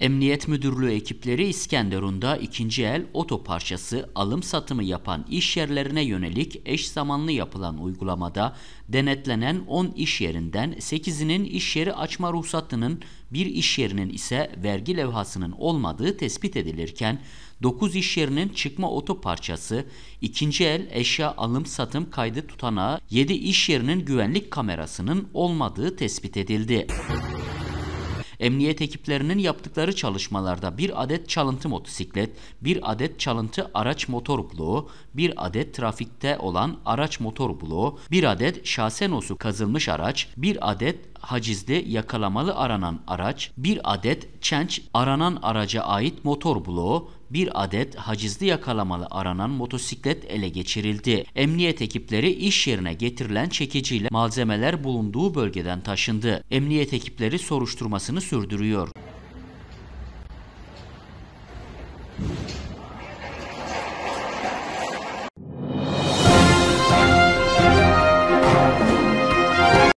Emniyet Müdürlüğü ekipleri İskenderun'da ikinci el oto parçası alım satımı yapan iş yerlerine yönelik eş zamanlı yapılan uygulamada denetlenen 10 iş yerinden 8'inin iş yeri açma ruhsatının bir iş yerinin ise vergi levhasının olmadığı tespit edilirken 9 iş yerinin çıkma oto parçası, ikinci el eşya alım satım kaydı tutanağı, 7 iş yerinin güvenlik kamerasının olmadığı tespit edildi. Emniyet ekiplerinin yaptıkları çalışmalarda bir adet çalıntı motosiklet, bir adet çalıntı araç motor bloğu, bir adet trafikte olan araç motor bloğu, bir adet şasenosu kazılmış araç, bir adet hacizde yakalamalı aranan araç, bir adet çenç aranan araca ait motor bloğu, bir adet hacizli yakalamalı aranan motosiklet ele geçirildi. Emniyet ekipleri iş yerine getirilen çekiciyle malzemeler bulunduğu bölgeden taşındı. Emniyet ekipleri soruşturmasını sürdürüyor.